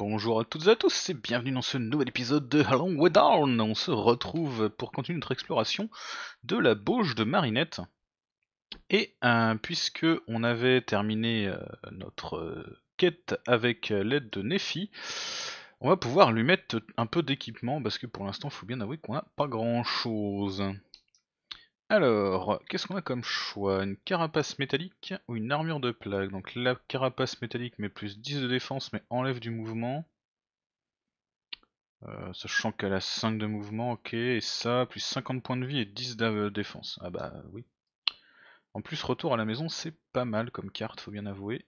Bonjour à toutes et à tous et bienvenue dans ce nouvel épisode de Long Way On se retrouve pour continuer notre exploration de la bauge de Marinette. Et euh, puisque on avait terminé euh, notre euh, quête avec l'aide de Nephi, on va pouvoir lui mettre un peu d'équipement parce que pour l'instant, il faut bien avouer qu'on n'a pas grand chose. Alors, qu'est-ce qu'on a comme choix Une carapace métallique ou une armure de plaque Donc la carapace métallique met plus 10 de défense mais enlève du mouvement. Euh, sachant qu'elle a 5 de mouvement, ok, et ça, plus 50 points de vie et 10 de défense. Ah bah oui. En plus, retour à la maison, c'est pas mal comme carte, faut bien avouer.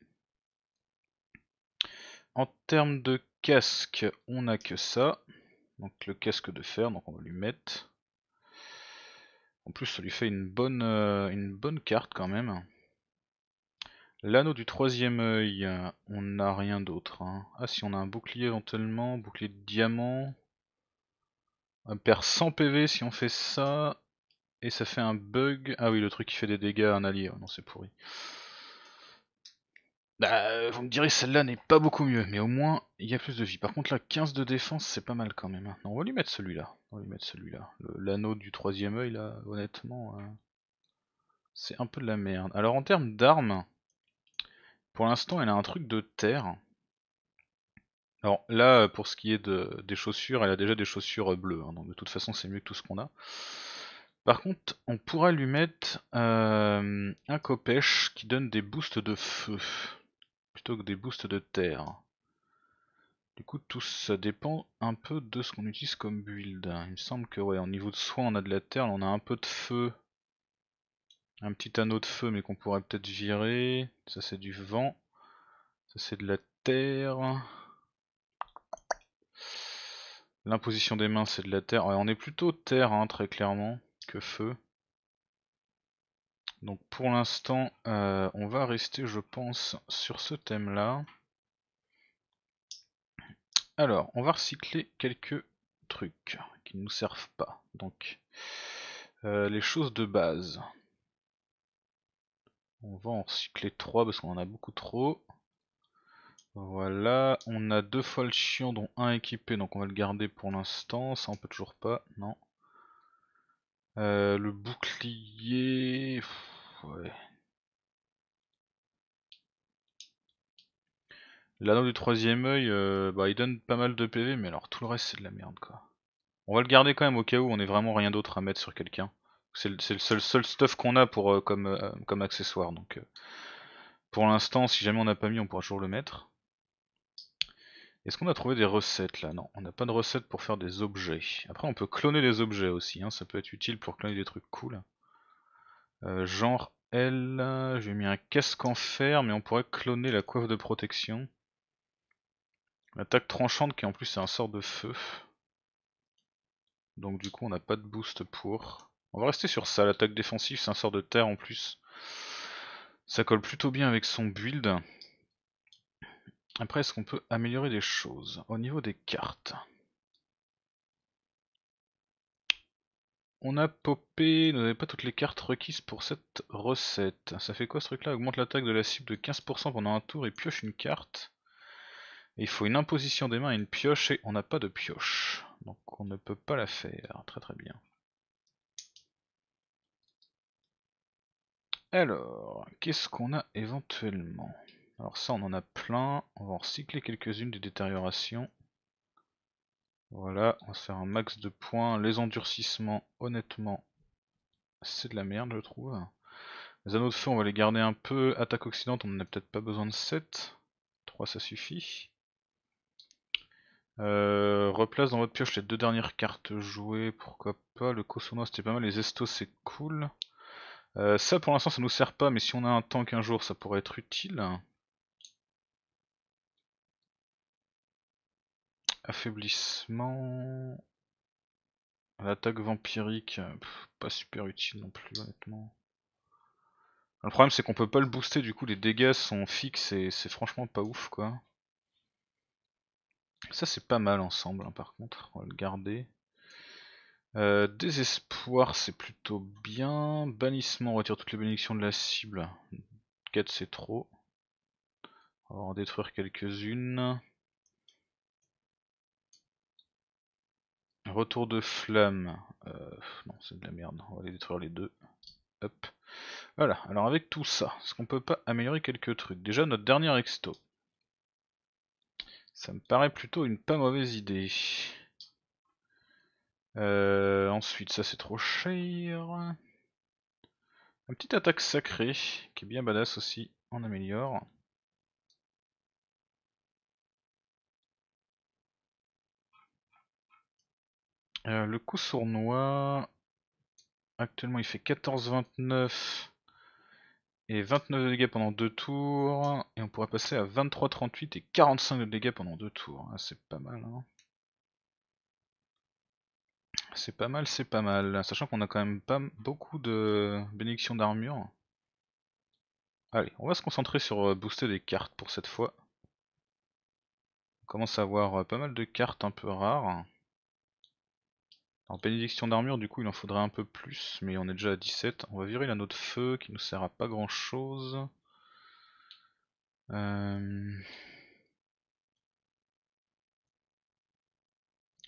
En termes de casque, on a que ça. Donc le casque de fer, donc on va lui mettre. En plus, ça lui fait une bonne, euh, une bonne carte quand même. L'anneau du troisième œil, on n'a rien d'autre. Hein. Ah si, on a un bouclier éventuellement, bouclier de diamant. On perd 100 PV si on fait ça. Et ça fait un bug. Ah oui, le truc qui fait des dégâts à un allié. non, c'est pourri. Bah, euh, vous me direz, celle-là n'est pas beaucoup mieux, mais au moins, il y a plus de vie. Par contre, là, 15 de défense, c'est pas mal quand même. Hein. on va lui mettre celui-là. On va lui mettre celui-là. L'anneau du troisième œil, là, honnêtement, euh, c'est un peu de la merde. Alors, en termes d'armes, pour l'instant, elle a un truc de terre. Alors là, pour ce qui est des chaussures, elle a déjà des chaussures euh, bleues, hein, donc de toute façon, c'est mieux que tout ce qu'on a. Par contre, on pourra lui mettre un copèche qui donne des boosts de feu plutôt que des boosts de terre. Du coup, tout ça dépend un peu de ce qu'on utilise comme build. Il me semble que, ouais, au niveau de soin, on a de la terre, là on a un peu de feu. Un petit anneau de feu, mais qu'on pourrait peut-être virer. Ça, c'est du vent. Ça, c'est de la terre. L'imposition des mains, c'est de la terre. Ouais, on est plutôt terre, hein, très clairement, que feu. Donc pour l'instant, euh, on va rester, je pense, sur ce thème-là. Alors, on va recycler quelques trucs qui ne nous servent pas. Donc, euh, les choses de base. On va en recycler 3 parce qu'on en a beaucoup trop. Voilà, on a deux fois le chiant dont un équipé, donc on va le garder pour l'instant. Ça on peut toujours pas, non. Euh, le bouclier, ouais. L'anneau du troisième oeil euh, bah, il donne pas mal de PV, mais alors tout le reste c'est de la merde quoi. On va le garder quand même au cas où on est vraiment rien d'autre à mettre sur quelqu'un. C'est le, seul, seul stuff qu'on a pour, euh, comme, euh, comme accessoire. Donc pour l'instant, si jamais on n'a pas mis, on pourra toujours le mettre. Est-ce qu'on a trouvé des recettes là Non, on n'a pas de recettes pour faire des objets. Après on peut cloner des objets aussi, hein. ça peut être utile pour cloner des trucs cool. Euh, genre L, euh, j'ai mis un casque en fer, mais on pourrait cloner la coiffe de protection. L'attaque tranchante qui en plus est un sort de feu. Donc du coup on n'a pas de boost pour. On va rester sur ça, l'attaque défensive c'est un sort de terre en plus. Ça colle plutôt bien avec son build. Après est-ce qu'on peut améliorer des choses Au niveau des cartes, On a popé, n'avait pas toutes les cartes requises pour cette recette. Ça fait quoi ce truc là Augmente l'attaque de la cible de 15% pendant un tour et pioche une carte. il faut une imposition des mains et une pioche et on n'a pas de pioche. Donc on ne peut pas la faire. Très très bien. Alors, qu'est-ce qu'on a éventuellement Alors ça on en a plein. On va en recycler quelques-unes des détériorations. Voilà, on se fait un max de points. Les endurcissements, honnêtement, c'est de la merde, je trouve. Les anneaux de feu, on va les garder un peu. Attaque oxydante, on n'a peut-être pas besoin de 7. 3, ça suffit. Euh, replace dans votre pioche les deux dernières cartes jouées, pourquoi pas. Le Kosono, c'était pas mal. Les Estos, c'est cool. Euh, ça, pour l'instant, ça nous sert pas, mais si on a un tank un jour, ça pourrait être utile. Affaiblissement. L'attaque vampirique, euh, pas super utile non plus honnêtement. Le problème c'est qu'on peut pas le booster, du coup les dégâts sont fixes et c'est franchement pas ouf quoi. Ça c'est pas mal ensemble hein, par contre, on va le garder. Euh, désespoir c'est plutôt bien. Bannissement, on retire toutes les bénédictions de la cible. 4 c'est trop. On va en détruire quelques-unes. Retour de flamme. Euh, non, c'est de la merde. On va les détruire les deux. Voilà. Alors avec tout ça, est-ce qu'on peut pas améliorer quelques trucs Déjà notre dernier exto. Ça me paraît plutôt une pas mauvaise idée. Euh, ensuite, ça c'est trop cher. Une petite attaque sacrée, qui est bien badass aussi, on améliore. Euh, le coup sournois, actuellement il fait 14-29 et 29 de dégâts pendant 2 tours. Et on pourrait passer à 23-38 et 45 de dégâts pendant 2 tours. Ah, c'est pas mal. Hein. C'est pas mal, c'est pas mal. Sachant qu'on a quand même pas beaucoup de bénédictions d'armure. Allez, on va se concentrer sur euh, booster des cartes pour cette fois. On commence à avoir euh, pas mal de cartes un peu rares. En bénédiction d'armure, du coup, il en faudrait un peu plus, mais on est déjà à 17. On va virer l'anneau de feu qui nous sert à pas grand chose. Euh,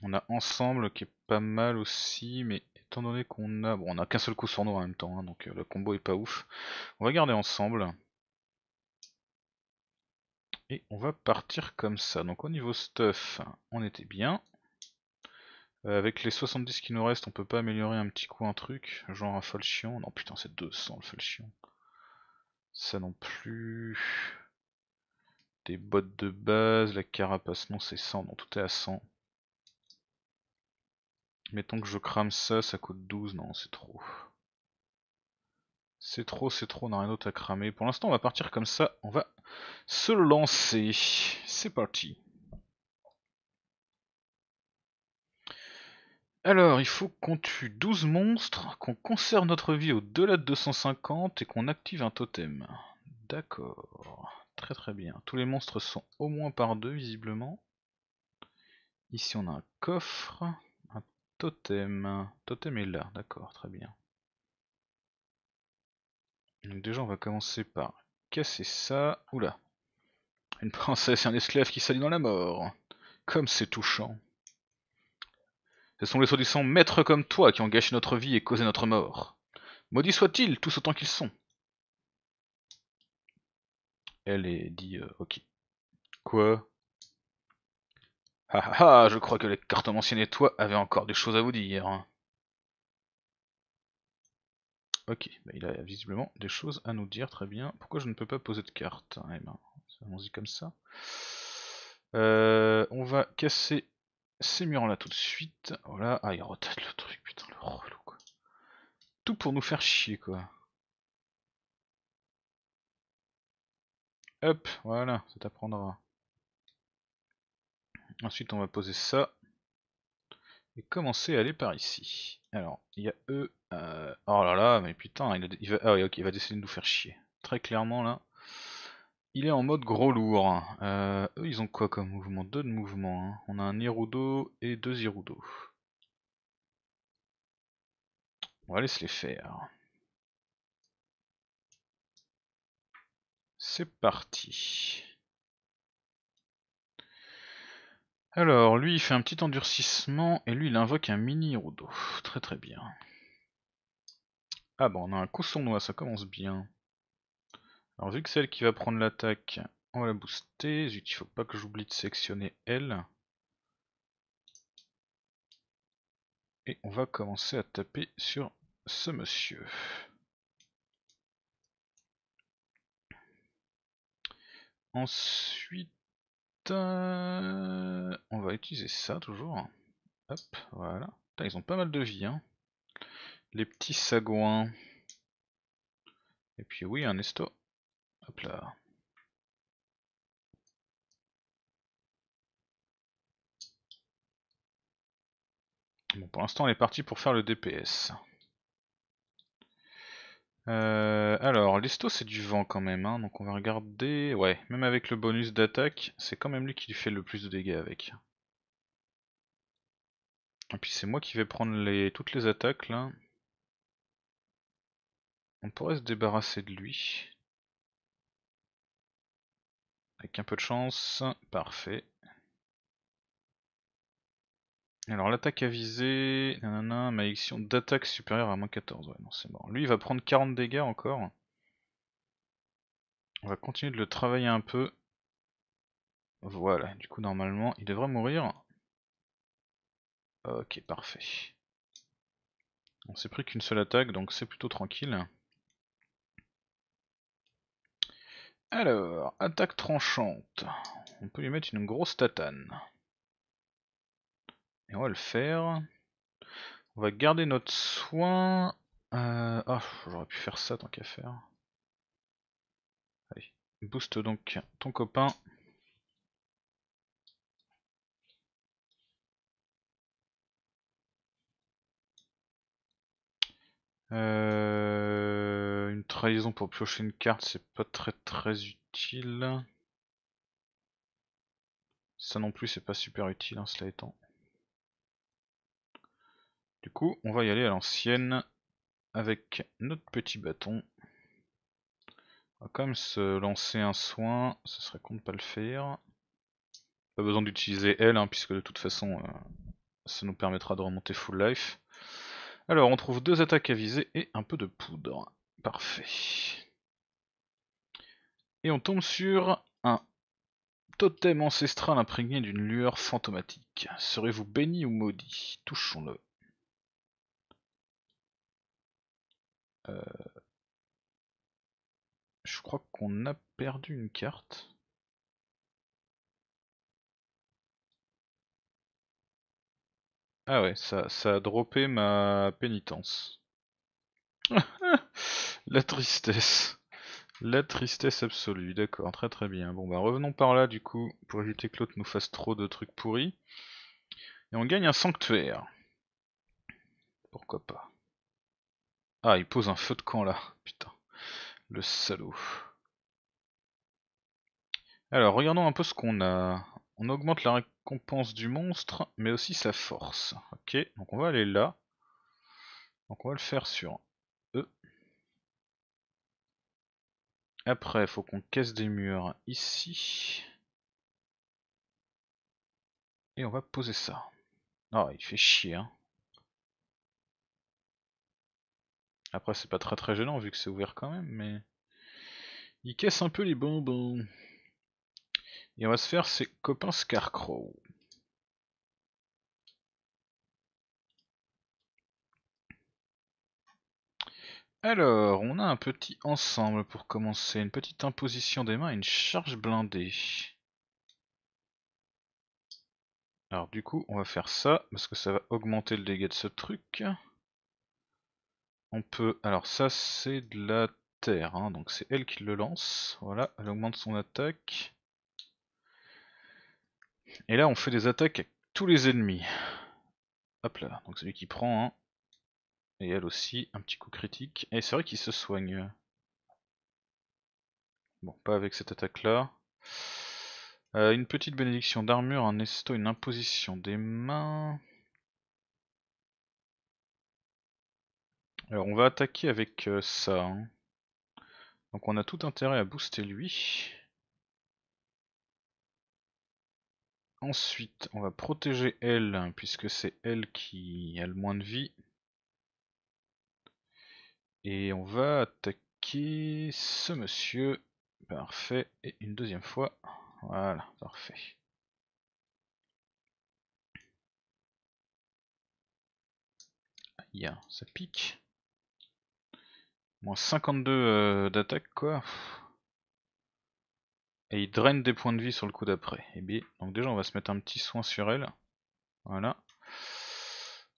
on a ensemble qui est pas mal aussi, mais étant donné qu'on a. Bon, on a qu'un seul coup sur nous en même temps, hein, donc euh, le combo est pas ouf. On va garder ensemble. Et on va partir comme ça. Donc au niveau stuff, on était bien. Euh, avec les 70 qui nous restent, on peut pas améliorer un petit coup un truc, genre un falchion. Non putain, c'est 200 le falchion. Ça non plus. Des bottes de base, la carapace, non c'est 100, non tout est à 100. Mettons que je crame ça, ça coûte 12, non c'est trop. C'est trop, c'est trop, on n'a rien d'autre à cramer. Pour l'instant on va partir comme ça, on va se lancer. C'est parti. Alors, il faut qu'on tue 12 monstres, qu'on conserve notre vie au-delà de 250 et qu'on active un totem. D'accord. Très très bien. Tous les monstres sont au moins par deux, visiblement. Ici, on a un coffre, un totem. Totem est là, d'accord, très bien. déjà, on va commencer par casser ça. Oula. Une princesse et un esclave qui s'allient dans la mort. Comme c'est touchant. Ce sont les soi-disant maîtres comme toi qui ont gâché notre vie et causé notre mort. Maudits soient-ils, tous autant qu'ils sont. Elle est dit euh, Ok. Quoi Ah ah ah, je crois que les cartomanciennes et toi avaient encore des choses à vous dire. Ok, bah, il a visiblement des choses à nous dire, très bien. Pourquoi je ne peux pas poser de carte Eh ben, allons-y comme ça. Euh, on va casser ces murs là tout de suite. Voilà, ah il rotate le truc, putain le relou quoi. Tout pour nous faire chier quoi. Hop, voilà, ça t'apprendra. Ensuite on va poser ça. Et commencer à aller par ici. Alors, il y a eux. Euh... Oh là là, mais putain, il, va... Ah il va décider de nous faire chier. Très clairement là. Il est en mode gros lourd. Euh, eux, ils ont quoi comme mouvement Deux de mouvement. Hein. On a un Irudo et deux Irudo. On va laisser les faire. C'est parti. Alors, lui, il fait un petit endurcissement et lui, il invoque un mini Irudo. Très très bien. Ah bon on a un coup noir, ça commence bien. Alors vu que c'est elle qui va prendre l'attaque, on va la booster. Zut, il faut pas que j'oublie de sectionner elle. Et on va commencer à taper sur ce monsieur. Ensuite, euh, on va utiliser ça toujours. Hop, voilà. ils ont pas mal de vie. Hein. Les petits sagouins. Et puis oui, un esto Hop là. Bon, pour l'instant, on est parti pour faire le DPS. Euh, alors, l'esto c'est du vent quand même, hein, donc on va regarder... Ouais, même avec le bonus d'attaque, c'est quand même lui qui lui fait le plus de dégâts avec. Et puis c'est moi qui vais prendre toutes les attaques là. On pourrait se débarrasser de lui. Avec un peu de chance, parfait. Alors l'attaque à viser, nanana, malédiction d'attaque supérieure à moins 14, ouais non c'est mort. Lui il va prendre 40 dégâts encore. On va continuer de le travailler un peu. Voilà, du coup normalement il devrait mourir. Ok, parfait. On s'est pris qu'une seule attaque, donc c'est plutôt tranquille. Alors, attaque tranchante. On peut lui mettre une grosse tatane. Et on va le faire. On va garder notre soin. Euh, ah, j'aurais pu faire ça tant qu'à faire. Allez, booste donc ton copain. Euh une trahison pour piocher une carte, c'est pas très très utile. Ça non plus, c'est pas super utile, hein, cela étant. Du coup, on va y aller à l'ancienne avec notre petit bâton. On va quand même se lancer un soin, ce serait con de pas le faire. Pas besoin d'utiliser elle hein, puisque de toute façon, euh, ça nous permettra de remonter full life. Alors, on trouve deux attaques à viser et un peu de poudre. Parfait. Et on tombe sur un totem ancestral imprégné d'une lueur fantomatique. Serez-vous béni ou maudit Touchons-le. Euh, je crois qu'on a perdu une carte. Ah ouais, ça, ça a droppé ma pénitence. La tristesse. La tristesse absolue, d'accord, très très bien. Bon bah revenons par là du coup, pour éviter que l'autre nous fasse trop de trucs pourris. Et on gagne un sanctuaire. Pourquoi pas. Ah, il pose un feu de camp là, putain. Le salaud. Alors, regardons un peu ce qu'on a. On augmente la récompense du monstre, mais aussi sa force. Ok, donc on va aller là. Donc on va le faire sur Après, faut qu'on casse des murs ici. Et on va poser ça. Oh, il fait chier. Hein. Après, c'est pas très très gênant vu que c'est ouvert quand même, mais... Il casse un peu les bonbons. Et on va se faire ses copains Scarecrow. Alors, on a un petit ensemble pour commencer, une petite imposition des mains une charge blindée. Alors du coup, on va faire ça, parce que ça va augmenter le dégât de ce truc. On peut... Alors ça, c'est de la terre, hein. donc c'est elle qui le lance. Voilà, elle augmente son attaque. Et là, on fait des attaques à tous les ennemis. Hop là, donc celui qui prend, hein, et elle aussi, un petit coup critique. Et c'est vrai qu'il se soigne. Bon, pas avec cette attaque là. Euh, une petite bénédiction d'armure, un esto, une imposition des mains. Alors on va attaquer avec euh, ça. Hein. Donc on a tout intérêt à booster lui. Ensuite, on va protéger elle, puisque c'est elle qui a le moins de vie. Et on va attaquer ce monsieur. Parfait. Et une deuxième fois. Voilà, parfait. Aïe, ça pique. Moins 52 euh, d'attaque, quoi. Et il draine des points de vie sur le coup d'après. Et eh bien, donc déjà on va se mettre un petit soin sur elle. Voilà.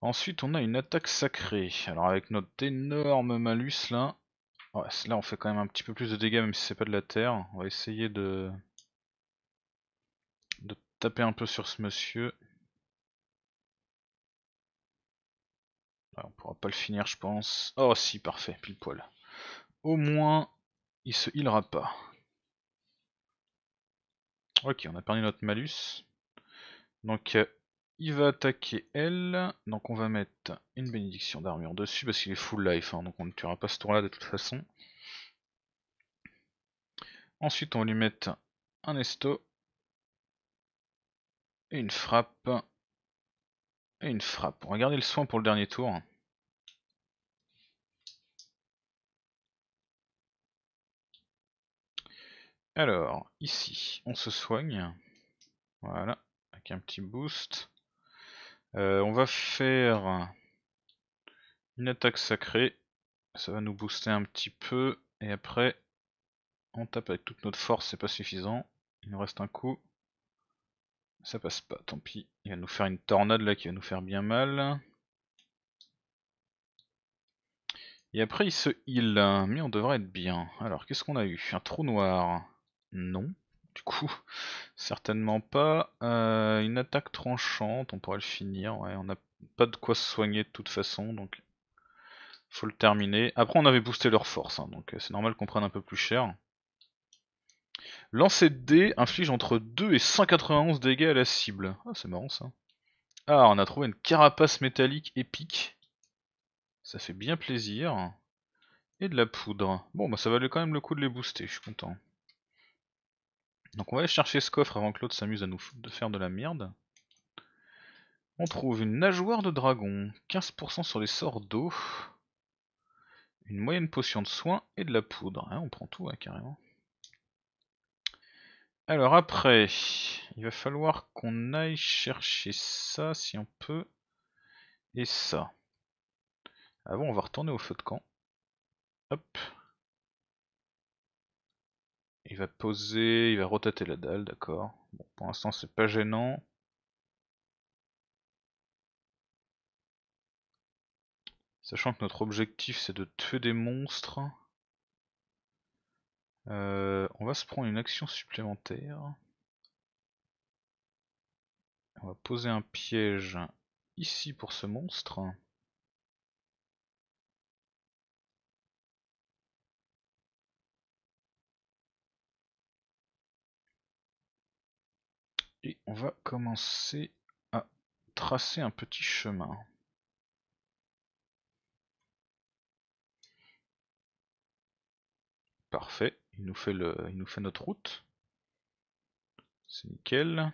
Ensuite, on a une attaque sacrée. Alors avec notre énorme malus là, oh, là on fait quand même un petit peu plus de dégâts même si c'est pas de la terre. On va essayer de de taper un peu sur ce monsieur. on pourra pas le finir je pense. Oh si, parfait, pile poil. Au moins, il se healera pas. Ok, on a perdu notre malus. Donc euh, il va attaquer elle, donc on va mettre une bénédiction d'armure dessus parce qu'il est full life, hein, donc on ne tuera pas ce tour là de toute façon. Ensuite on va lui mettre un esto, et une frappe, et une frappe. On va garder le soin pour le dernier tour. Alors, ici, on se soigne. Voilà, avec un petit boost. Euh, on va faire une attaque sacrée. Ça va nous booster un petit peu. Et après, on tape avec toute notre force, c'est pas suffisant. Il nous reste un coup. Ça passe pas, tant pis. Il va nous faire une tornade là qui va nous faire bien mal. Et après il se heal, mais on devrait être bien. Alors qu'est-ce qu'on a eu Un trou noir Non. Du coup, certainement pas. Euh, une attaque tranchante, on pourrait le finir. on n'a pas de quoi se soigner de toute façon, donc faut le terminer. Après, on avait boosté leur force, hein, donc euh, c'est normal qu'on prenne un peu plus cher. Lancer de dés inflige entre 2 et 191 dégâts à la cible. Ah, c'est marrant ça. Ah, on a trouvé une carapace métallique épique. Ça fait bien plaisir. Et de la poudre. Bon, bah ça valait quand même le coup de les booster, je suis content. Donc on va aller chercher ce coffre avant que l'autre s'amuse à nous de faire de la merde. On trouve une nageoire de dragon, 15% sur les sorts d'eau, une moyenne potion de soins et de la poudre. Hein, on prend tout hein, carrément. Alors après, il va falloir qu'on aille chercher ça si on peut. Et ça. Avant ah on va retourner au feu de camp. Hop. Il va poser, il va rotater la dalle, d'accord. Bon, pour l'instant, c'est pas gênant. Sachant que notre objectif, c'est de tuer des monstres. Euh, on va se prendre une action supplémentaire. On va poser un piège ici pour ce monstre. et on va commencer à tracer un petit chemin. Parfait, il nous fait, il nous fait notre route. C'est nickel.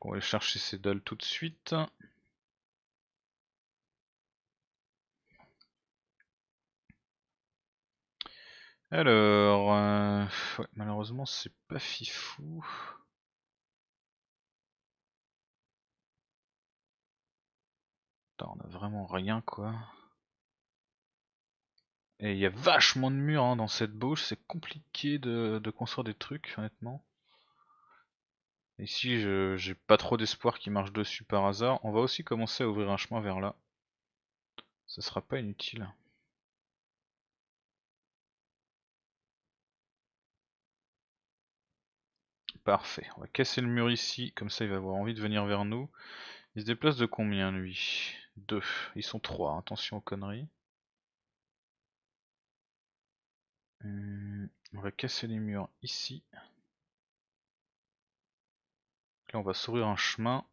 on va aller chercher ces dalles tout de suite. Alors, euh, malheureusement, c'est pas fifou. on a vraiment rien quoi. Et il y a vachement de murs hein, dans cette bouche, c'est compliqué de, construire des trucs honnêtement. Ici j'ai pas trop d'espoir qu'il marche dessus par hasard, on va aussi commencer à ouvrir un chemin vers là. ça sera pas inutile. Parfait. On va casser le mur ici, comme ça il va avoir envie de venir vers nous. Il se déplace de combien lui Deux. Ils sont trois, hein. attention aux conneries. Hum, on va casser les murs ici. Là on va s'ouvrir un chemin.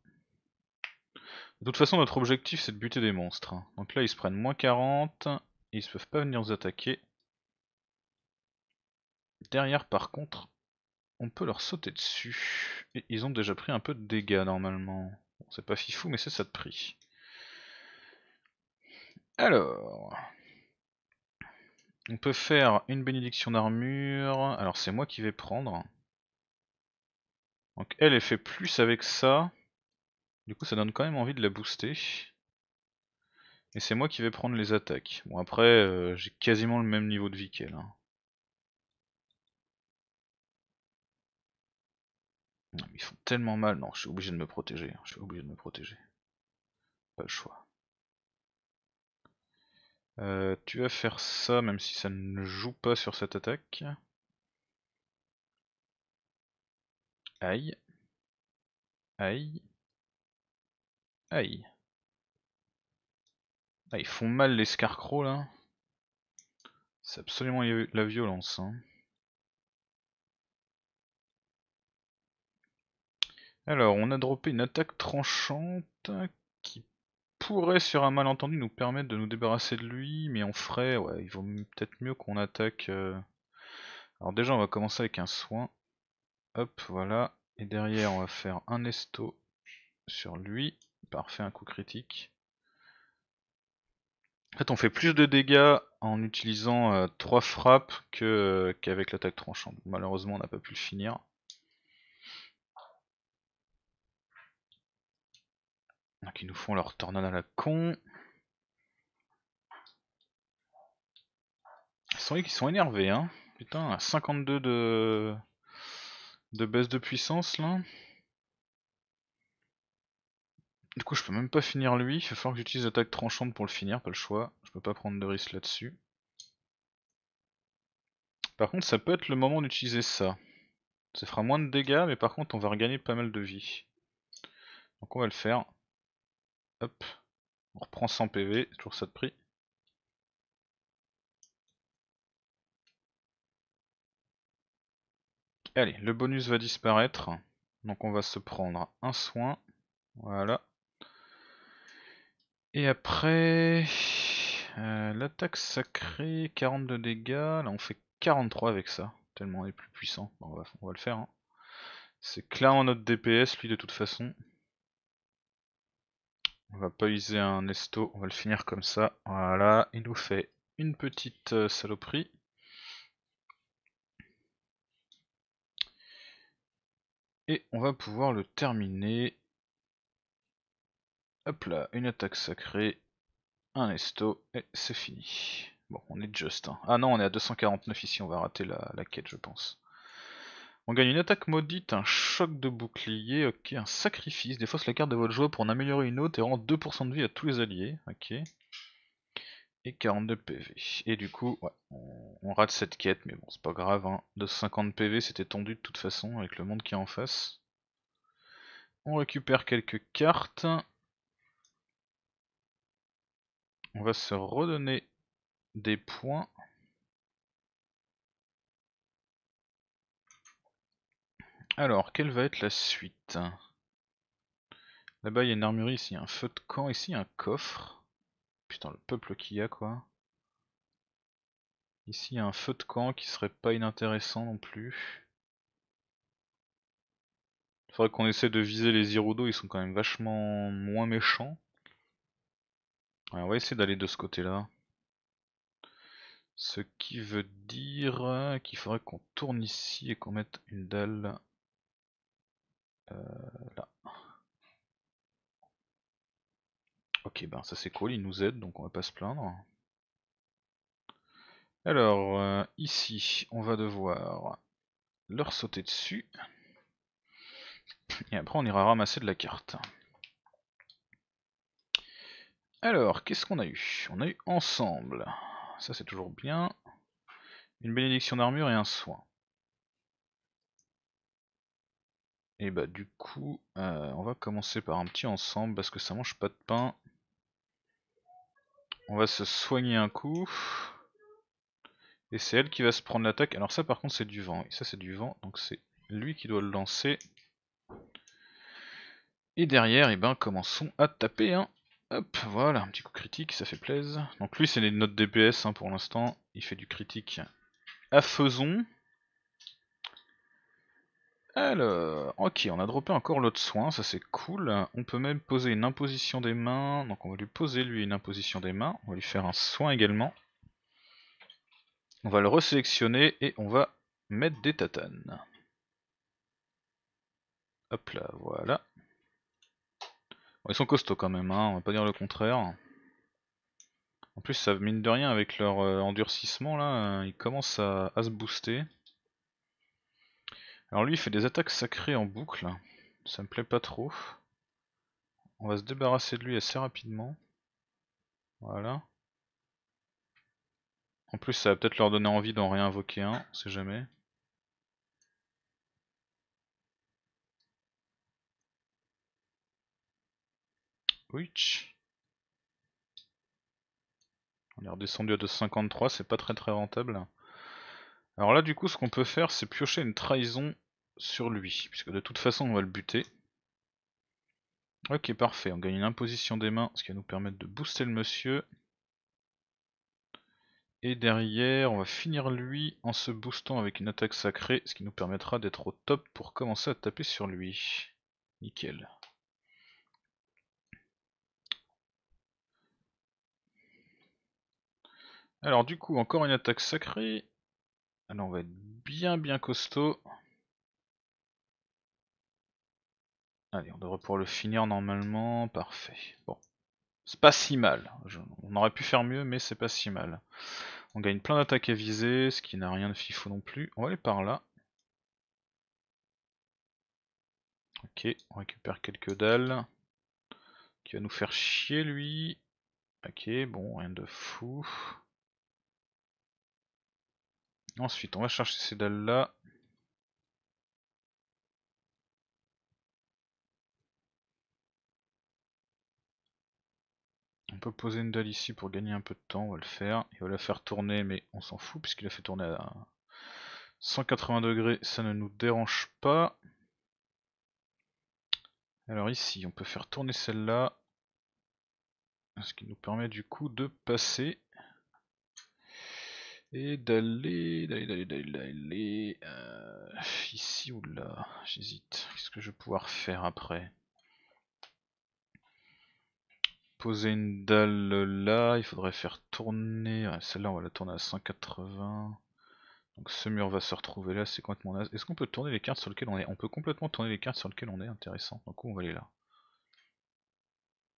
De toute façon notre objectif c'est de buter des monstres. Hein. Donc là ils se prennent moins 40, et ils ne peuvent pas venir nous attaquer. Derrière par contre, on peut leur sauter dessus. Et ils ont déjà pris un peu de dégâts normalement. Bon, c'est pas fifou, mais c'est ça de prix. Alors, on peut faire une bénédiction d'armure. Alors c'est moi qui vais prendre. Donc elle, est fait plus avec ça. Du coup ça donne quand même envie de la booster. Et c'est moi qui vais prendre les attaques. Bon après, euh, j'ai quasiment le même niveau de vie qu'elle. Hein. ils font tellement mal. Non, je suis obligé de me protéger. Hein. Je suis obligé de me protéger. Pas le choix. Euh, tu vas faire ça, même si ça ne joue pas sur cette attaque. Aïe. Aïe. Aïe. Ah, ils font mal les Scarcro là. C'est absolument la violence. Hein. Alors, on a dropé une attaque tranchante hein, qui pourrait, sur un malentendu, nous permettre de nous débarrasser de lui, mais on ferait, ouais, il vaut peut-être mieux qu'on attaque... Euh. Alors déjà, on va commencer avec un soin. Hop, voilà. Et derrière, on va faire un esto sur lui. Parfait, un coup critique. En fait, on fait plus de dégâts en utilisant euh, trois 3 frappes euh, qu'avec l'attaque tranchante. Malheureusement, on n'a pas pu le finir. qui nous font leur tornade à la con. Ils sont, ils sont énervés, hein. Putain, 52 de, de baisse de puissance là. Du coup, je peux même pas finir lui. Il va falloir que j'utilise l'attaque tranchante pour le finir, pas le choix. Je peux pas prendre de risque là-dessus. Par contre, ça peut être le moment d'utiliser ça. Ça fera moins de dégâts, mais par contre, on va regagner pas mal de vie. Donc on va le faire. Hop, on reprend 100 PV, toujours ça de prix. Allez, le bonus va disparaître. Donc on va se prendre un soin. Voilà. Et après... Euh, L'attaque sacrée, 42 dégâts. Là on fait 43 avec ça. Tellement on est plus puissant. on, va, le faire. Hein. C'est C'est en notre DPS lui de toute façon. On va pas user un esto, on va le finir comme ça. Voilà, il nous fait une petite euh, saloperie. Et on va pouvoir le terminer. Hop là, une attaque sacrée, un esto, et c'est fini. Bon, on est juste. Hein. Ah non, on est à 249 ici, on va rater la quête, je pense. On gagne une attaque maudite, un choc de bouclier, ok, un sacrifice, défausse la carte de votre joueur pour en améliorer une autre et rend 2% de vie à tous les alliés, ok. Et 42 PV. Et du coup, on, rate cette quête, mais bon, c'est pas grave, hein. de 50 PV c'était tendu de toute façon avec le monde qui est en face. On récupère quelques cartes. On va se redonner des points. Alors, quelle va être la suite Là-bas, il y a une armurerie, ici, un feu de camp, ici, un coffre. Putain, le peuple qu'il y a, quoi. Ici, il y a un feu de camp qui serait pas inintéressant non plus. Il faudrait qu'on essaie de viser les Irudo, ils sont quand même vachement moins méchants. on va essayer d'aller de ce côté-là. Ce qui veut dire euh, qu'il faudrait qu'on tourne ici et qu'on mette une dalle euh, là. Ok, ben ça c'est cool, il nous aide, donc on va pas se plaindre. Alors, euh, ici, on va devoir leur sauter dessus. Et après, on ira ramasser de la carte. Alors, qu'est-ce qu'on a eu On a eu ensemble. Ça, c'est toujours bien. Une bénédiction d'armure et un soin. Et bah du coup, euh, on va commencer par un petit ensemble parce que ça mange pas de pain. On va se soigner un coup. Et c'est elle qui va se prendre l'attaque. Alors ça par contre c'est du vent. Et ça c'est du vent, donc c'est lui qui doit le lancer. Et derrière, et eh ben commençons à taper. Hein. Hop, voilà, un petit coup critique, ça fait plaisir. Donc lui c'est les notes DPS hein, pour l'instant. Il fait du critique à faisons. Alors, ok, on a droppé encore l'autre soin, ça c'est cool. On peut même poser une imposition des mains, donc on va lui poser lui une imposition des mains, on va lui faire un soin également. On va le resélectionner et on va mettre des tatanes. Hop là, voilà. ils sont costauds quand même, hein, on va pas dire le contraire. En plus, ça mine de rien avec leur euh, endurcissement là, euh, ils commencent à se booster. Alors lui il fait des attaques sacrées en boucle, ça me plaît pas trop. On va se débarrasser de lui assez rapidement. Voilà. En plus ça va peut-être leur donner envie d'en réinvoquer un, on sait jamais. Witch. On est redescendu à 253, c'est pas très très rentable. Alors là du coup ce qu'on peut faire c'est piocher une trahison sur lui, puisque de toute façon on va le buter. Ok, parfait, on gagne une imposition des mains, ce qui va nous permettre de booster le monsieur. Et derrière, on va finir lui en se boostant avec une attaque sacrée, ce qui nous permettra d'être au top pour commencer à taper sur lui. Nickel. Alors du coup, encore une attaque sacrée. Alors on va être bien bien costaud. Allez, on devrait pouvoir le finir normalement. Parfait. Bon. C'est pas si mal. on aurait pu faire mieux, mais c'est pas si mal. On gagne plein d'attaques à viser, ce qui n'a rien de fifou non plus. On va aller par là. Ok, on récupère quelques dalles. Qui va nous faire chier lui. Ok, bon, rien de fou. Ensuite, on va chercher ces dalles là. on peut poser une dalle ici pour gagner un peu de temps, on va le faire. Il va la faire tourner, mais on s'en fout puisqu'il a fait tourner à 180 degrés, ça ne nous dérange pas. Alors ici, on peut faire tourner celle-là, ce qui nous permet du coup de passer et d'aller, d'aller, d'aller, d'aller, euh, ici ou là, j'hésite. Qu'est-ce que je vais pouvoir faire après poser une dalle euh, là, il faudrait faire tourner, celle-là on va la tourner à 180, donc ce mur va se retrouver là, c'est complètement naze. Est-ce qu'on peut tourner les cartes sur lesquelles on est On peut complètement tourner les cartes sur lesquelles on est, intéressant, donc on va aller là.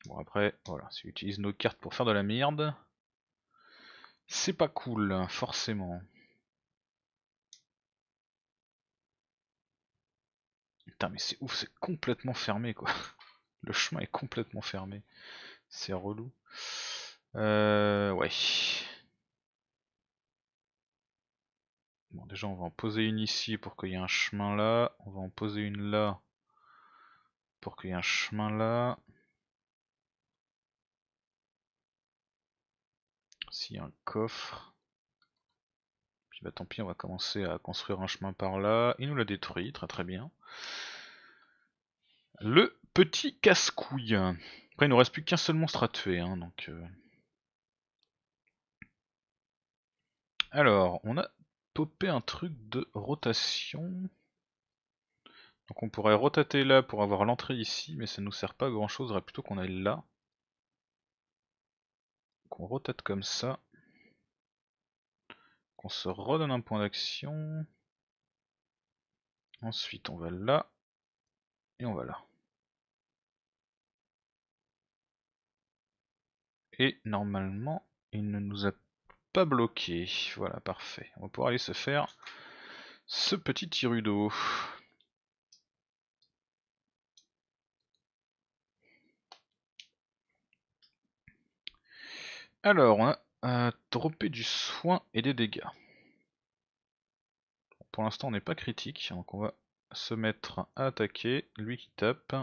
Bon après, voilà, si utilise nos cartes pour faire de la merde, c'est pas cool, forcément. Putain mais c'est ouf, c'est complètement fermé quoi. Le chemin est complètement fermé. C'est relou. Euh, ouais. Bon, déjà, on va en poser une ici pour qu'il y ait un chemin là. On va en poser une là pour qu'il y ait un chemin là. Si un coffre. Puis bah tant pis, on va commencer à construire un chemin par là. Il nous l'a détruit, très très bien. Le petit casse-couille il nous reste plus qu'un seul monstre à tuer, hein, donc. Euh. Alors, on a popé un truc de rotation. Donc on pourrait rotater là pour avoir l'entrée ici, mais ça nous sert pas à grand chose, il plutôt qu'on aille là. Qu'on rotate comme ça. Qu'on se redonne un point d'action. Ensuite on va là. Et on va là. et normalement il ne nous a pas bloqué. Voilà, parfait. On va pouvoir aller se faire ce petit tirudo Alors, on a euh, du soin et des dégâts. pour l'instant, on n'est pas critique, donc on va se mettre à attaquer. Lui qui tape.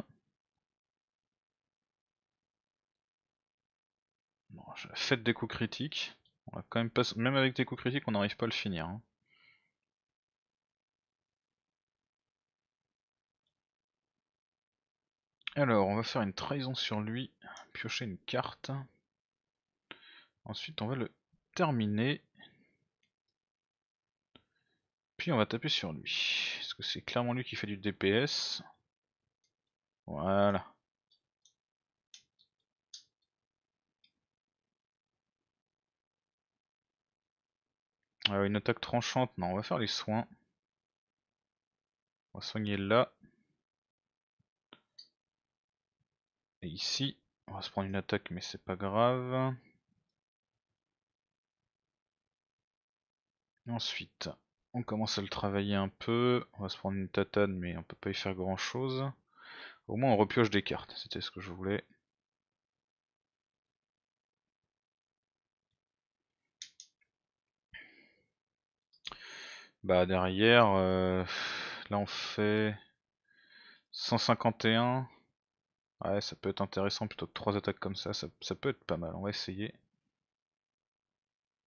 faites des coups critiques. quand même, pas... même avec des coups critiques, on n'arrive pas à le finir. Hein. Alors, on va faire une trahison sur lui, piocher une carte. Ensuite, on va le terminer. Puis on va taper sur lui. Parce que c'est clairement lui qui fait du DPS. Voilà. Euh, une attaque tranchante, non, on va faire les soins. On va soigner là. Et ici, on va se prendre une attaque, mais c'est pas grave. ensuite, on commence à le travailler un peu. On va se prendre une tatane, mais on peut pas y faire grand chose. Au moins, on repioche des cartes, c'était ce que je voulais. Bah derrière, euh, là on fait 151. Ouais, ça peut être intéressant plutôt que 3 attaques comme ça, ça, peut être pas mal, on va essayer.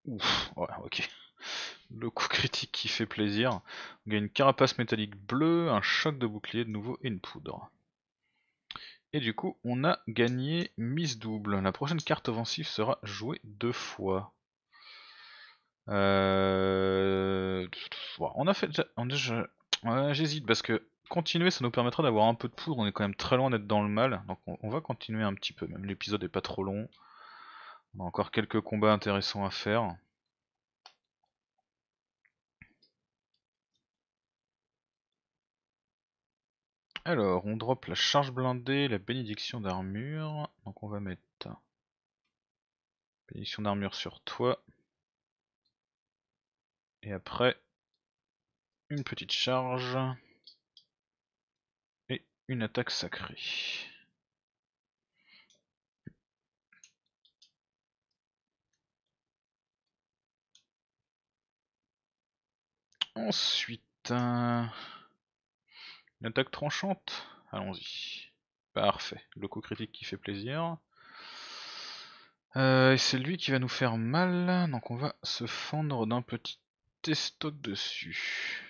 Ouf, ouais, ok. Le coup critique qui fait plaisir. On gagne une carapace métallique bleue, un choc de bouclier de nouveau et une poudre. Et du coup, on a gagné mise double. La prochaine carte offensive sera jouée deux fois. Euh, on a fait déjà. J'hésite parce que continuer ça nous permettra d'avoir un peu de poudre. On est quand même très loin d'être dans le mal. Donc on, va continuer un petit peu. Même l'épisode est pas trop long. On a encore quelques combats intéressants à faire. Alors, on drop la charge blindée, la bénédiction d'armure. Donc on va mettre bénédiction d'armure sur toi. Et après, une petite charge. Et une attaque sacrée. Ensuite, une attaque tranchante. Allons-y. Parfait. Le coup critique qui fait plaisir. Euh, et c'est lui qui va nous faire mal, donc on va se fendre d'un petit testo dessus.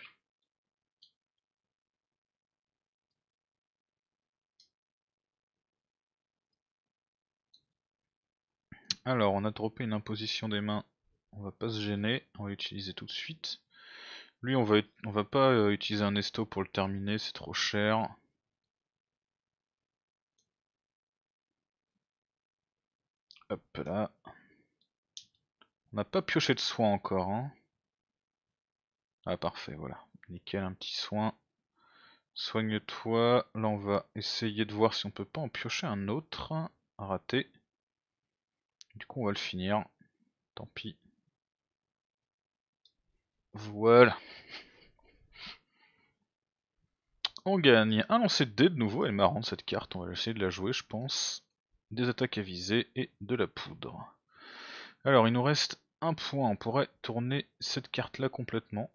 Alors, on a droppé une imposition des mains. On va pas se gêner, on va l'utiliser tout de suite. Lui, on va, on va pas euh, utiliser un esto pour le terminer, c'est trop cher. Hop là. On n'a pas pioché de soin encore. Hein. Ah parfait, voilà. Nickel, un petit soin. Soigne-toi. Là, on va essayer de voir si on peut pas en piocher un autre. Raté. Du coup, on va le finir. Tant pis. Voilà. On gagne un lancer de dés de nouveau. Elle est marrante cette carte. On va essayer de la jouer, je pense. Des attaques à viser et de la poudre. Alors, il nous reste un point. On pourrait tourner cette carte-là complètement.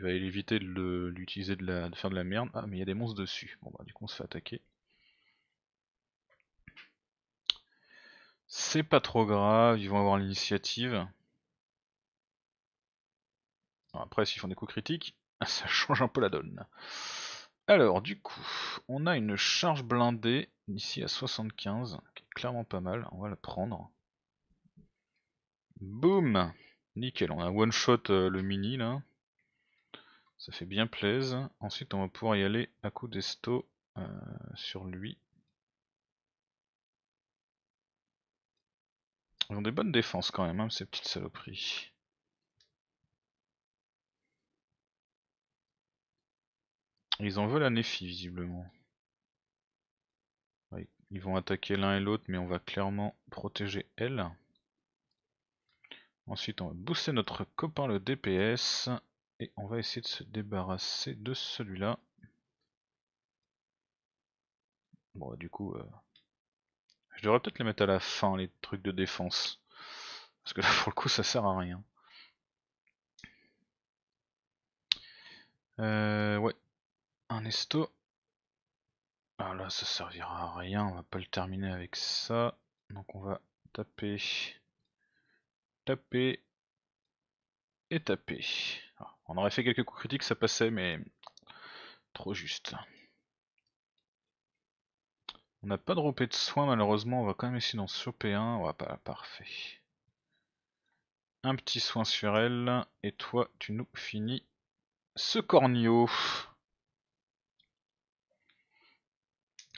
Il va éviter de l'utiliser, de, faire de la merde. Ah, mais il y a des monstres dessus. Bon, bah, du coup, on se fait attaquer. C'est pas trop grave, ils vont avoir l'initiative. Après, s'ils font des coups critiques, ça change un peu la donne. Alors, du coup, on a une charge blindée ici à 75, qui est clairement pas mal. On va la prendre. Boum Nickel, on a one shot euh, le mini là. Ça fait bien plaise. Ensuite, on va pouvoir y aller à coup d'esto euh, sur lui. Ils ont des bonnes défenses quand même, hein, ces petites saloperies. Ils en veulent à Nefi, visiblement. ils vont attaquer l'un et l'autre, mais on va clairement protéger elle. Ensuite, on va booster notre copain le DPS et on va essayer de se débarrasser de celui-là. Bon, bah, du coup, euh, je devrais peut-être les mettre à la fin, les trucs de défense. Parce que là, pour le coup, ça sert à rien. Euh, ouais. Un esto. Ah là, ça servira à rien, on va pas le terminer avec ça. Donc on va taper, taper et taper. On aurait fait quelques coups critiques, ça passait, mais trop juste. On n'a pas droppé de soins malheureusement, on va quand même essayer d'en choper un. Ouais, parfait. Un petit soin sur elle, et toi, tu nous finis ce cornio.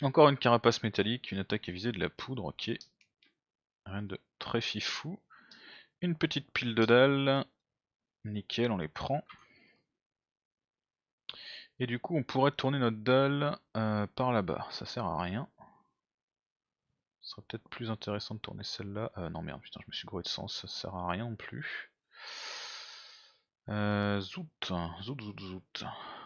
Encore une carapace métallique, une attaque à visée de la poudre, ok. Rien de très fifou. Une petite pile de dalles, Nickel, on les prend. Et du coup, on pourrait tourner notre dalle euh, par là-bas. Ça sert à rien. Ce serait peut-être plus intéressant de tourner celle-là. Euh, non merde, putain, je me suis gouré de sens. Ça sert à rien non plus. Euh, zout, zout, zout, zout.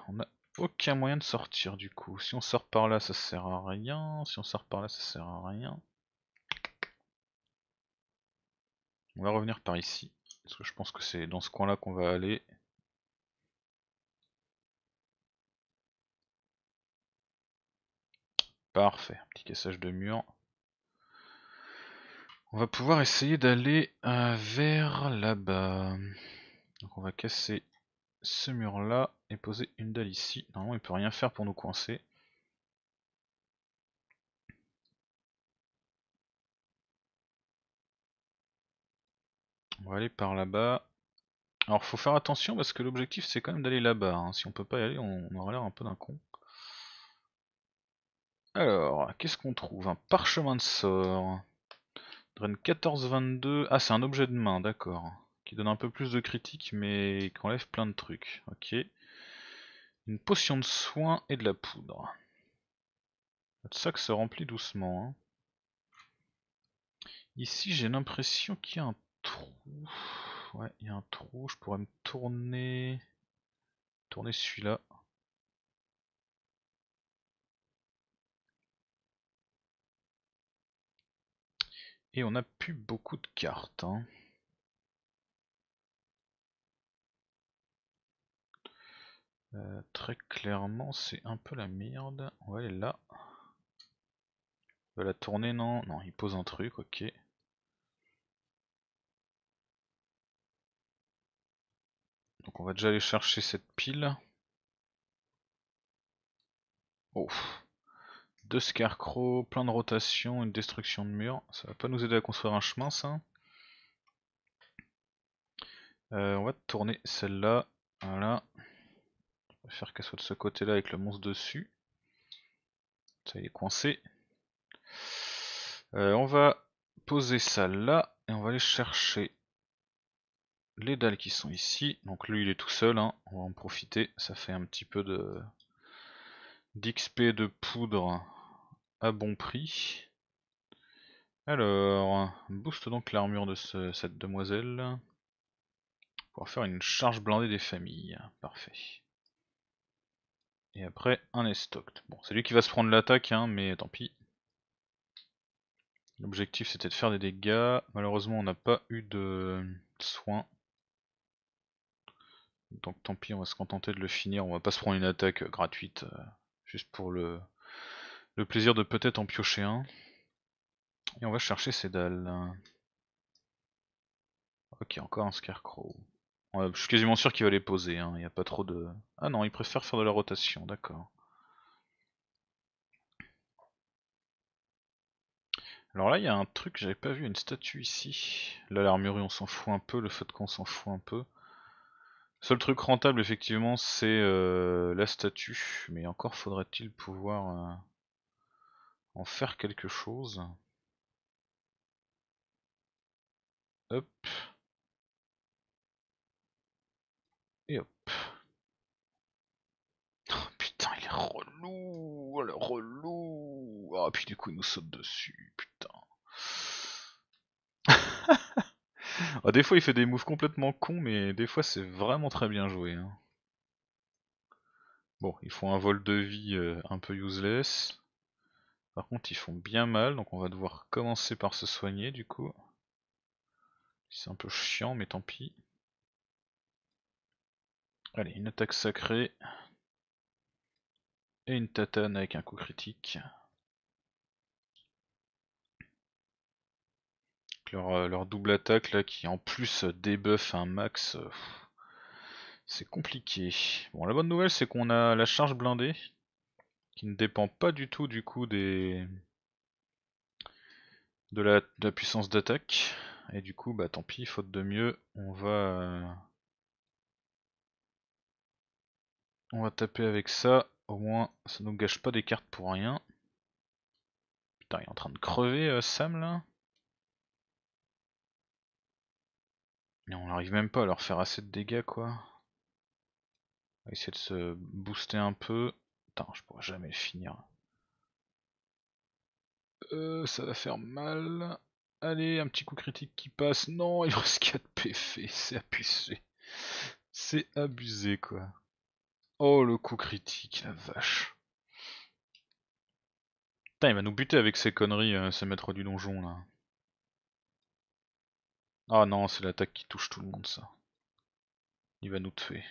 On a aucun moyen de sortir du coup. Si on sort par là, ça sert à rien. Si on sort par là, ça sert à rien. On va revenir par ici. Parce que je pense que c'est dans ce coin-là qu'on va aller. Parfait, petit cassage de mur. On va pouvoir essayer d'aller euh, vers là-bas. Donc on va casser ce mur là et poser une dalle ici. Normalement il peut rien faire pour nous coincer. On va aller par là-bas. Alors faut faire attention parce que l'objectif c'est quand même d'aller là-bas. Hein. Si on peut pas y aller, on, aura l'air un peu d'un con. Alors, qu'est-ce qu'on trouve Un parchemin de sort. Drain 1422. Ah, c'est un objet de main, d'accord. Qui donne un peu plus de critiques, mais qui enlève plein de trucs. Ok. Une potion de soin et de la poudre. Notre sac se remplit doucement. Hein. Ici, j'ai l'impression qu'il y a un trou. Ouais, il y a un trou. Je pourrais me tourner. Tourner celui-là. Et on a plus beaucoup de cartes. Hein. Euh, très clairement, c'est un peu la merde. On va là. On va la tourner, non Non, il pose un truc, ok. Donc on va déjà aller chercher cette pile. Oh. Deux scarecrows, plein de rotation, une destruction de mur. Ça va pas nous aider à construire un chemin ça. Euh, on va tourner celle-là. Voilà. On va faire qu'elle soit de ce côté-là avec le monstre dessus. Ça y est coincé. Euh, on va poser celle là et on va aller chercher les dalles qui sont ici. Donc lui il est tout seul, hein. on va en profiter, ça fait un petit peu de d'XP de poudre à bon prix. Alors, booste donc l'armure de cette demoiselle pour faire une charge blindée des familles. Parfait. Et après, un estoct. Bon, c'est lui qui va se prendre l'attaque, hein, mais tant pis. L'objectif c'était de faire des dégâts. Malheureusement, on n'a pas eu de soins. Donc tant pis, on va se contenter de le finir. On va pas se prendre une attaque euh, gratuite, euh, juste pour le, plaisir de peut-être en piocher un. Et on va chercher ces dalles. Ok, encore un scarecrow. je suis quasiment sûr qu'il va les poser, hein. il y a pas trop de... Ah non, il préfère faire de la rotation, d'accord. Alors là, il y a un truc, j'avais pas vu, une statue ici. Là, l'armurerie, on s'en fout un peu, le feu de camp, s'en fout un peu. Seul truc rentable, effectivement, c'est euh, la statue. Mais encore faudrait-il pouvoir euh, en faire quelque chose. Hop. Et hop. Oh putain, il est relou. est relou. Ah, puis du coup, il nous saute dessus. Putain. Ah, des fois, il fait des moves complètement cons, mais des fois, c'est vraiment très bien joué. Hein. Bon, ils font un vol de vie euh, un peu useless. Par contre, ils font bien mal, donc on va devoir commencer par se soigner, du coup. C'est un peu chiant, mais tant pis. Allez, une attaque sacrée. Et une tatane avec un coup critique. Euh, leur, double attaque là qui en plus euh, débuff un max. Euh, c'est compliqué. Bon, la bonne nouvelle c'est qu'on a la charge blindée qui ne dépend pas du tout du coup des de la, de puissance d'attaque. Et du coup, bah tant pis, faute de mieux, on va on va taper avec ça. Au moins, ça nous gâche pas des cartes pour rien. Putain, il est en train de crever Sam là. on n'arrive même pas à leur faire assez de dégâts quoi. On va essayer de se booster un peu. Putain, je pourrais jamais finir. Euh, ça va faire mal. Allez, un petit coup critique qui passe. Non, il reste 4 PV, C'est abusé. C'est abusé quoi. Oh le coup critique, la vache. Putain, il va nous buter avec ses conneries, ce euh, maître du donjon là. Ah non, c'est l'attaque qui touche tout le monde, ça. Il va nous tuer.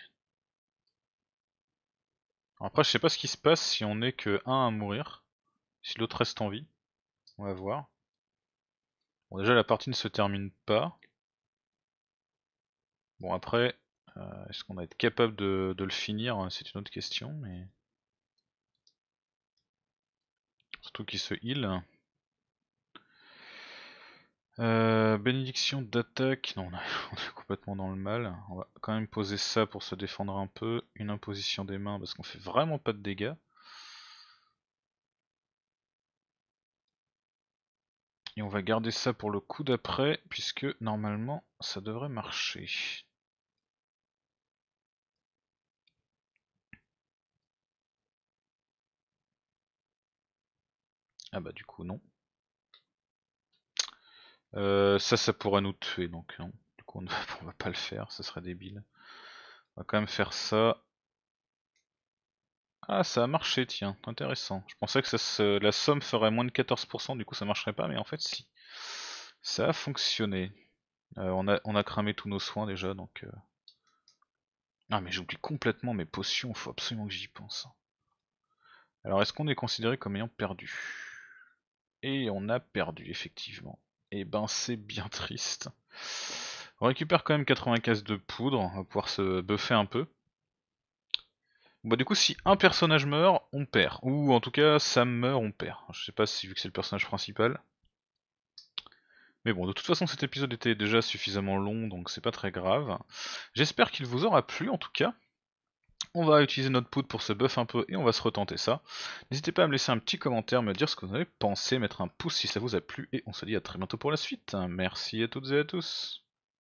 Après, je sais pas ce qui se passe si on est que un à mourir. Si l'autre reste en vie. On va voir. Bon, déjà, la partie ne se termine pas. Bon, après, euh, est-ce qu'on va être capable de, de le finir hein, C'est une autre question, mais... Surtout qu'il se heal. Euh, bénédiction d'attaque, non on est complètement dans le mal, on va quand même poser ça pour se défendre un peu, une imposition des mains parce qu'on fait vraiment pas de dégâts. Et on va garder ça pour le coup d'après, puisque normalement ça devrait marcher. Ah bah du coup non. Euh, ça, ça pourrait nous tuer, donc hein. Du coup, on, ne va pas le faire, ça serait débile. On va quand même faire ça. Ah, ça a marché, tiens, intéressant. Je pensais que la somme ferait moins de 14%, du coup ça marcherait pas, mais en fait si. Ça a fonctionné. Euh, on, a, cramé tous nos soins déjà, donc... Euh. Ah, mais j'oublie complètement mes potions, il faut absolument que j'y pense. Hein. Alors, est-ce qu'on est considéré comme ayant perdu Et on a perdu, effectivement et eh ben c'est bien triste. On récupère quand même cases de poudre, on va pouvoir se buffer un peu. Bon du coup si un personnage meurt, on perd. Ou en tout cas Sam meurt, on perd. Je sais pas si vu que c'est le personnage principal. Mais bon, de toute façon cet épisode était déjà suffisamment long, donc c'est pas très grave. J'espère qu'il vous aura plu en tout cas. On va utiliser notre poudre pour se buff un peu et on va se retenter ça. N'hésitez pas à me laisser un petit commentaire, me dire ce que vous avez pensé, mettre un pouce si ça vous a plu et on se dit à très bientôt pour la suite. Merci à toutes et à tous.